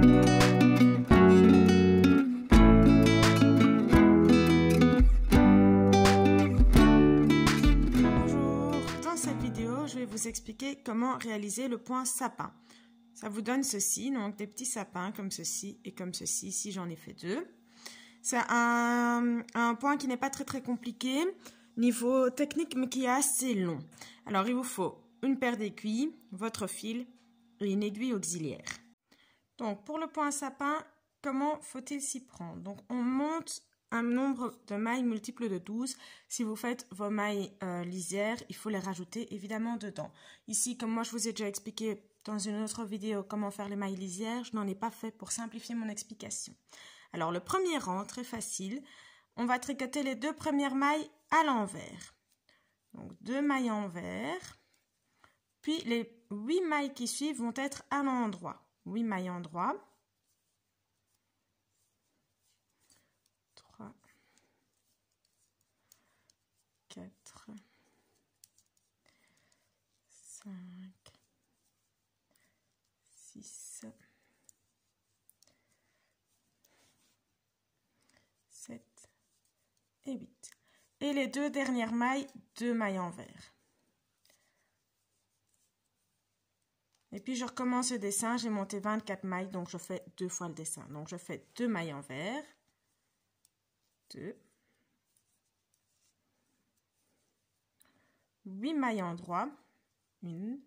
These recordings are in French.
Bonjour, dans cette vidéo, je vais vous expliquer comment réaliser le point sapin. Ça vous donne ceci, donc des petits sapins comme ceci et comme ceci, ici j'en ai fait deux. C'est un, un, point qui n'est pas très très compliqué niveau technique mais qui est assez long. Alors il vous faut une paire d'aiguilles, votre fil et une aiguille auxiliaire. Donc, pour le point sapin, comment faut-il s'y prendre Donc, on monte un nombre de mailles multiples de 12. Si vous faites vos mailles euh, lisières, il faut les rajouter évidemment dedans. Ici, comme moi je vous ai déjà expliqué dans une autre vidéo comment faire les mailles lisières, je n'en ai pas fait pour simplifier mon explication. Alors le premier rang, très facile, on va tricoter les deux premières mailles à l'envers. Donc deux mailles envers, puis les huit mailles qui suivent vont être à l'endroit. 8 mailles en droit. 3, 4, 5, 6, 7 et 8. Et les deux dernières mailles, deux mailles en Et puis, je recommence le dessin. J'ai monté 24 mailles, donc je fais deux fois le dessin. Donc, je fais deux mailles envers. Deux. Huit mailles en droit. Une.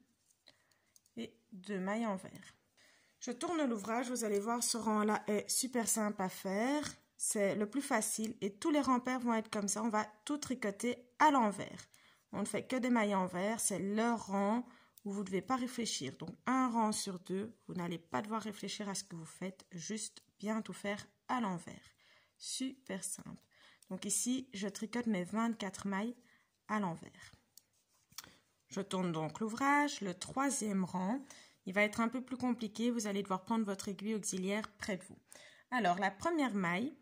Et deux mailles envers. Je tourne l'ouvrage. Vous allez voir, ce rang-là est super simple à faire. C'est le plus facile et tous les rempères vont être comme ça. On va tout tricoter à l'envers. On ne fait que des mailles envers. C'est le rang vous ne devez pas réfléchir. Donc un rang sur deux, vous n'allez pas devoir réfléchir à ce que vous faites, juste bien tout faire à l'envers. Super simple. Donc ici, je tricote mes 24 mailles à l'envers. Je tourne donc l'ouvrage, le troisième rang. Il va être un peu plus compliqué, vous allez devoir prendre votre aiguille auxiliaire près de vous. Alors la première maille,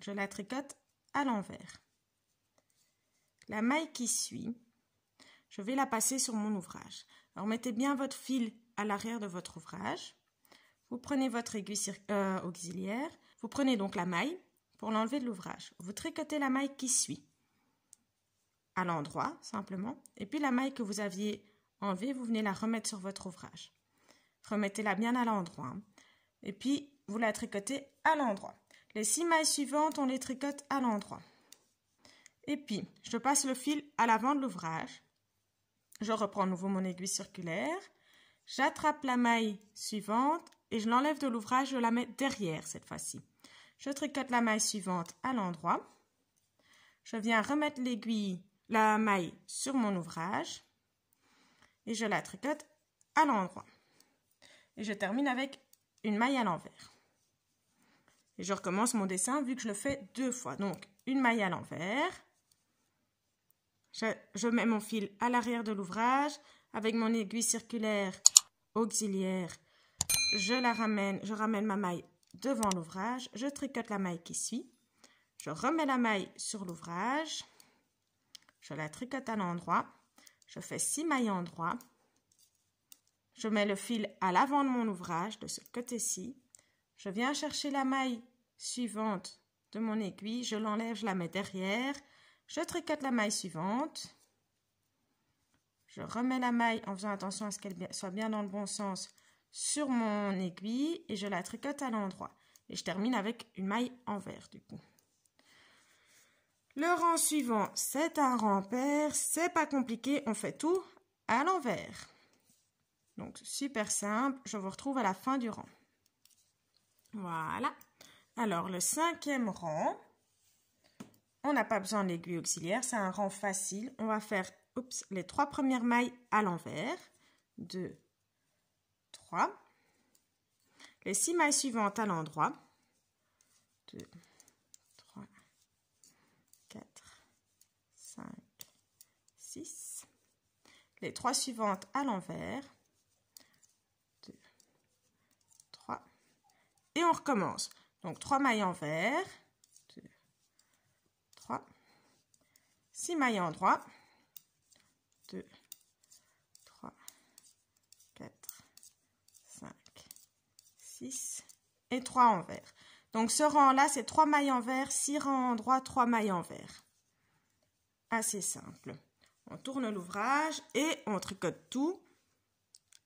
je la tricote à l'envers. La maille qui suit, je vais la passer sur mon ouvrage. Alors mettez bien votre fil à l'arrière de votre ouvrage. Vous prenez votre aiguille euh, auxiliaire. Vous prenez donc la maille pour l'enlever de l'ouvrage. Vous tricotez la maille qui suit à l'endroit simplement. Et puis la maille que vous aviez enlevée, vous venez la remettre sur votre ouvrage. Remettez-la bien à l'endroit. Hein. Et puis vous la tricotez à l'endroit. Les six mailles suivantes, on les tricote à l'endroit. Et puis, je passe le fil à l'avant de l'ouvrage. Je reprends à nouveau mon aiguille circulaire. J'attrape la maille suivante et je l'enlève de l'ouvrage, je la mets derrière cette fois-ci. Je tricote la maille suivante à l'endroit. Je viens remettre l'aiguille, la maille sur mon ouvrage et je la tricote à l'endroit. Et je termine avec une maille à l'envers. Et je recommence mon dessin vu que je le fais deux fois. Donc, une maille à l'envers, je, mets mon fil à l'arrière de l'ouvrage avec mon aiguille circulaire auxiliaire. Je la ramène, je ramène ma maille devant l'ouvrage, je tricote la maille qui suit. Je remets la maille sur l'ouvrage. Je la tricote à l'endroit. Je fais 6 mailles endroit. Je mets le fil à l'avant de mon ouvrage, de ce côté-ci. Je viens chercher la maille suivante de mon aiguille. Je l'enlève, je la mets derrière. Je tricote la maille suivante. Je remets la maille en faisant attention à ce qu'elle soit bien dans le bon sens sur mon aiguille et je la tricote à l'endroit. Et je termine avec une maille envers du coup. Le rang suivant, c'est un rang pair. C'est pas compliqué, on fait tout à l'envers. Donc super simple, je vous retrouve à la fin du rang. Voilà. Alors le cinquième rang, on n'a pas besoin d'aiguille auxiliaire, c'est un rang facile. On va faire les trois premières mailles à l'envers. 2, 3. Les 6 mailles suivantes à l'endroit. 2, 3, 4, 5, 6. Les trois suivantes à l'envers. 2, 3. Et on recommence. Donc trois mailles envers. 6 mailles en droit, 2, 3, 4, 5, 6 et 3 envers Donc ce rang-là, c'est 3 mailles envers 6 rangs en droit, 3 mailles envers Assez simple. On tourne l'ouvrage et on tricote tout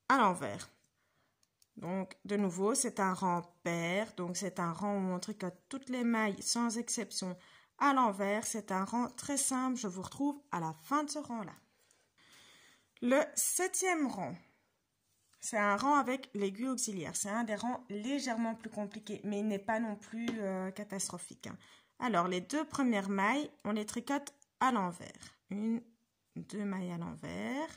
à l'envers. Donc, de nouveau, c'est un rang pair. Donc, c'est un rang où on tricote toutes les mailles sans exception à l'envers. C'est un rang très simple. Je vous retrouve à la fin de ce rang-là. Le septième rang, c'est un rang avec l'aiguille auxiliaire. C'est un des rangs légèrement plus compliqué mais il n'est pas non plus euh, catastrophique. Hein. Alors, les deux premières mailles, on les tricote à l'envers. Une, deux mailles à l'envers.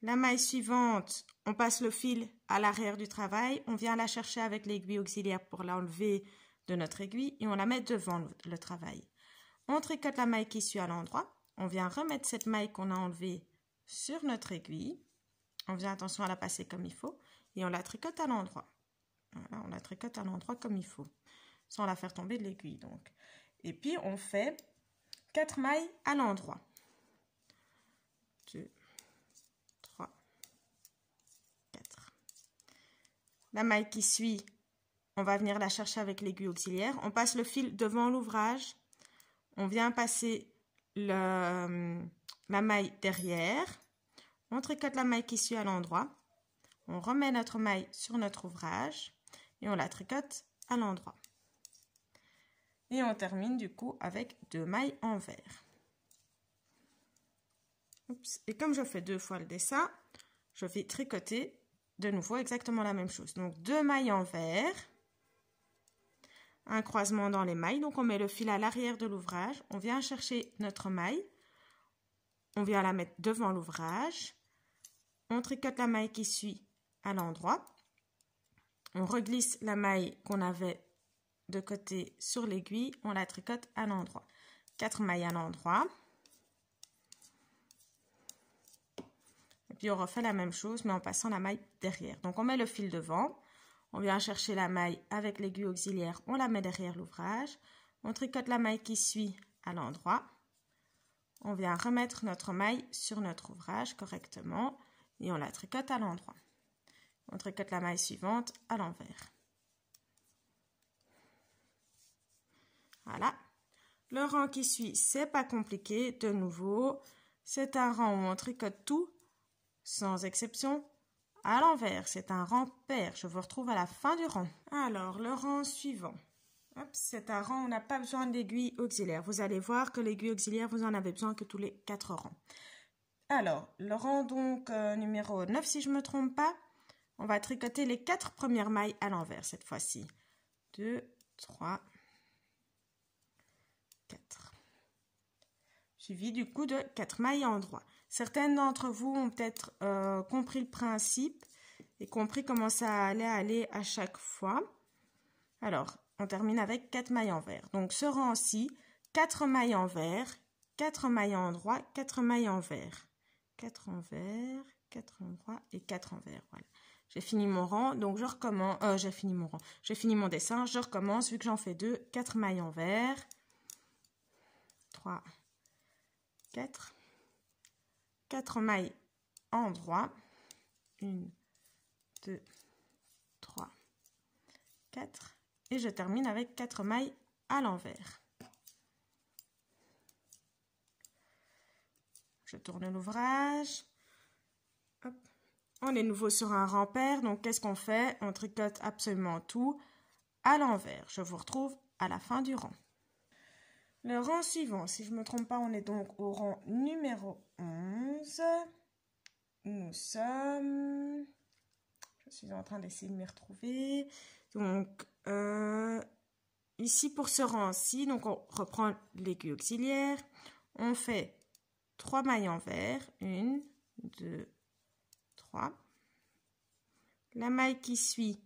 La maille suivante, on passe le fil à l'arrière du travail. On vient la chercher avec l'aiguille auxiliaire pour l'enlever de notre aiguille et on la met devant le, travail. On tricote la maille qui suit à l'endroit. On vient remettre cette maille qu'on a enlevée sur notre aiguille. On vient attention à la passer comme il faut et on la tricote à l'endroit. on la tricote à l'endroit comme il faut, sans la faire tomber de l'aiguille donc. Et puis on fait quatre mailles à l'endroit. 2, 3, 4. La maille qui suit, on va venir la chercher avec l'aiguille auxiliaire. On passe le fil devant l'ouvrage. On vient passer ma hum, la maille derrière. On tricote la maille qui suit à l'endroit. On remet notre maille sur notre ouvrage et on la tricote à l'endroit. Et on termine du coup avec deux mailles en Et comme je fais deux fois le dessin, je vais tricoter de nouveau exactement la même chose. Donc deux mailles en un croisement dans les mailles. Donc on met le fil à l'arrière de l'ouvrage, on vient chercher notre maille, on vient la mettre devant l'ouvrage, on tricote la maille qui suit à l'endroit, on reglisse la maille qu'on avait de côté sur l'aiguille, on la tricote à l'endroit. 4 mailles à l'endroit. Et puis on refait la même chose mais en passant la maille derrière. Donc on met le fil devant, on vient chercher la maille avec l'aiguille auxiliaire, on la met derrière l'ouvrage. On tricote la maille qui suit à l'endroit. On vient remettre notre maille sur notre ouvrage correctement et on la tricote à l'endroit. On tricote la maille suivante à l'envers. Voilà. Le rang qui suit, c'est pas compliqué. De nouveau, c'est un rang où on tricote tout, sans exception, à l'envers. C'est un rang pair. Je vous retrouve à la fin du rang. Alors, le rang suivant. C'est un rang, on n'a pas besoin d'aiguille auxiliaire. Vous allez voir que l'aiguille auxiliaire, vous en avez besoin que tous les quatre rangs. Alors, le rang donc euh, numéro 9, si je me trompe pas, on va tricoter les quatre premières mailles à l'envers cette fois-ci. 2, 3, 4. Suivi du coup de quatre mailles en droit. Certaines d'entre vous ont peut-être euh, compris le principe et compris comment ça allait aller à chaque fois. Alors, on termine avec 4 mailles envers. Donc, ce rang-ci, 4 mailles envers, 4 mailles en droit, 4 mailles envers. 4 envers, 4 en droit et 4 envers. voilà. J'ai fini mon rang, donc je recommence, euh, j'ai fini mon rang, j'ai fini mon dessin, je recommence, vu que j'en fais 2, 4 mailles envers, 3, 4, 4 mailles en droit. 1, 2, 3, 4. Et je termine avec 4 mailles à l'envers. Je tourne l'ouvrage. On est nouveau sur un rempart. Donc, qu'est-ce qu'on fait On tricote absolument tout à l'envers. Je vous retrouve à la fin du rang. Le rang suivant, si je ne me trompe pas, on est donc au rang numéro 11. Nous sommes... Je suis en train d'essayer de m'y retrouver. Donc, euh, ici pour ce rang-ci, donc on reprend l'aiguille auxiliaire. On fait trois mailles envers, une, 1, 2, 3. La maille qui suit,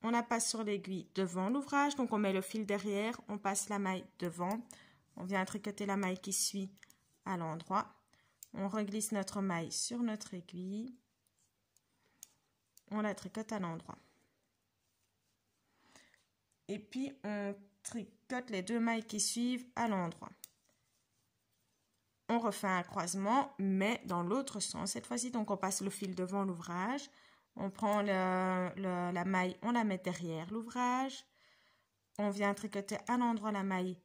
on la passe sur l'aiguille devant l'ouvrage. Donc, on met le fil derrière, on passe la maille devant. On vient tricoter la maille qui suit à l'endroit. On reglisse notre maille sur notre aiguille. On la tricote à l'endroit. Et puis, on tricote les deux mailles qui suivent à l'endroit. On refait un croisement, mais dans l'autre sens cette fois-ci. Donc, on passe le fil devant l'ouvrage. On prend la maille, on la met derrière l'ouvrage. On vient tricoter à l'endroit la maille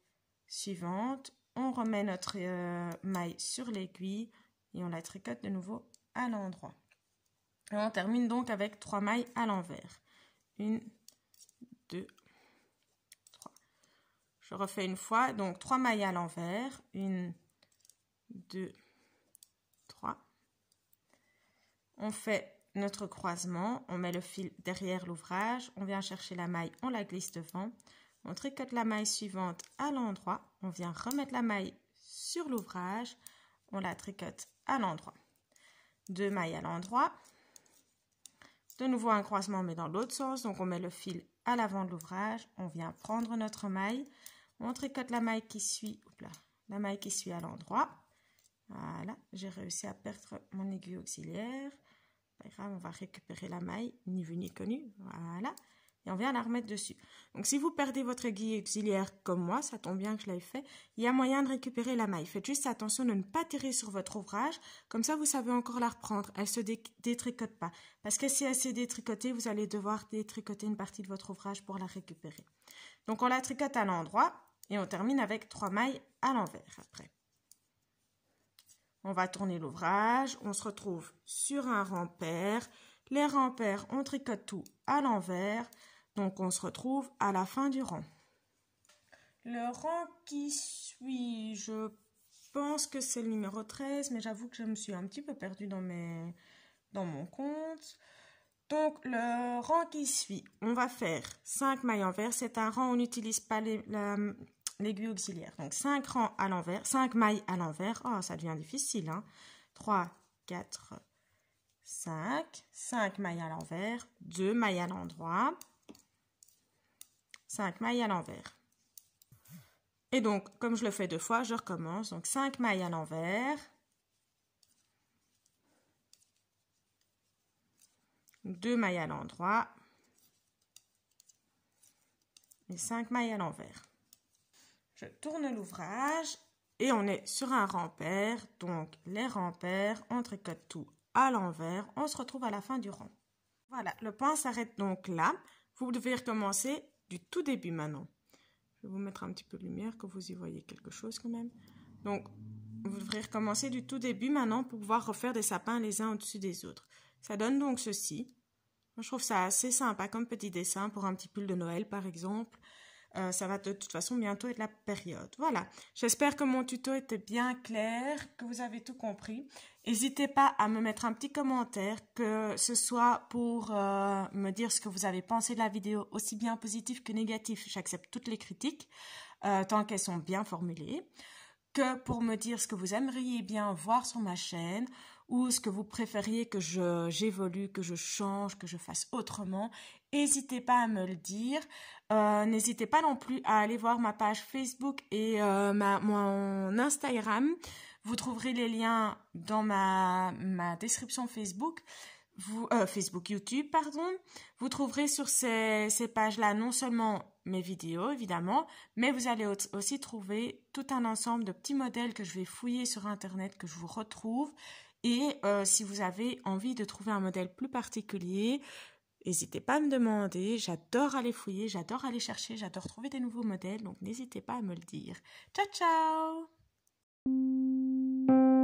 suivante. On remet notre euh, maille sur l'aiguille et on la tricote de nouveau à l'endroit. Et on termine donc avec trois mailles à l'envers. Une, deux, trois. Je refais une fois. Donc trois mailles à l'envers. Une, deux, trois. On fait notre croisement, on met le fil derrière l'ouvrage, on vient chercher la maille, on la glisse devant, on tricote la maille suivante à l'endroit. On vient remettre la maille sur l'ouvrage. On la tricote à l'endroit. Deux mailles à l'endroit. De nouveau un croisement mais dans l'autre sens. Donc on met le fil à l'avant de l'ouvrage. On vient prendre notre maille. On tricote la maille qui suit, la maille qui suit à l'endroit. Voilà, j'ai réussi à perdre mon aiguille auxiliaire. Pas grave, on va récupérer la maille, ni vu ni connue. Voilà et on vient la remettre dessus. Donc si vous perdez votre aiguille auxiliaire comme moi, ça tombe bien que je l'ai fait, il y a moyen de récupérer la maille. Faites juste attention de ne pas tirer sur votre ouvrage, comme ça vous savez encore la reprendre, elle se détricote pas. Parce que si elle s'est détricotée, vous allez devoir détricoter une partie de votre ouvrage pour la récupérer. Donc on la tricote à l'endroit et on termine avec trois mailles à l'envers après. On va tourner l'ouvrage, on se retrouve sur un pair. Les pairs on tricote tout à l'envers. Donc on se retrouve à la fin du rang. Le rang qui suit, je pense que c'est le numéro 13, mais j'avoue que je me suis un petit peu perdue dans, mes, dans mon compte. Donc le rang qui suit, on va faire 5 mailles envers. C'est un rang, où on n'utilise pas l'aiguille auxiliaire. Donc 5 rangs à l'envers, 5 mailles à l'envers. Oh, ça devient difficile. 3, 4, 5. 5 mailles à l'envers, 2 mailles à l'endroit. 5 mailles à l'envers. Et donc, comme je le fais deux fois, je recommence. Donc, 5 mailles à l'envers. 2 mailles à l'endroit. Et 5 mailles à l'envers. Je tourne l'ouvrage et on est sur un rempart. Donc, les pairs on tricote tout à l'envers. On se retrouve à la fin du rang. Voilà, le point s'arrête donc là. Vous devez recommencer du tout début maintenant. Je vais vous mettre un petit peu de lumière, que vous y voyez quelque chose quand même. Donc, vous devrez recommencer du tout début maintenant pour pouvoir refaire des sapins les uns au-dessus des autres. Ça donne donc ceci. je trouve ça assez sympa comme petit dessin pour un petit pull de Noël, par exemple. Euh, ça va de toute façon bientôt être la période. Voilà, j'espère que mon tuto était bien clair, que vous avez tout compris. N'hésitez pas à me mettre un petit commentaire, que ce soit pour euh, me dire ce que vous avez pensé de la vidéo, aussi bien positif que négatif. J'accepte toutes les critiques, euh, tant qu'elles sont bien formulées. Que pour me dire ce que vous aimeriez bien voir sur ma chaîne, ou ce que vous préfériez que j'évolue, que je change, que je fasse autrement, n'hésitez pas à me le dire. Euh, n'hésitez pas non plus à aller voir ma page Facebook et euh, ma, mon Instagram. Vous trouverez les liens dans ma, description Facebook. Euh, Facebook, YouTube, pardon. Vous trouverez sur ces, ces pages-là non seulement mes vidéos, évidemment, mais vous allez aussi trouver tout un ensemble de petits modèles que je vais fouiller sur Internet, que je vous retrouve, et euh, si vous avez envie de trouver un modèle plus particulier, n'hésitez pas à me demander. J'adore aller fouiller, j'adore aller chercher, j'adore trouver des nouveaux modèles. Donc n'hésitez pas à me le dire. Ciao, ciao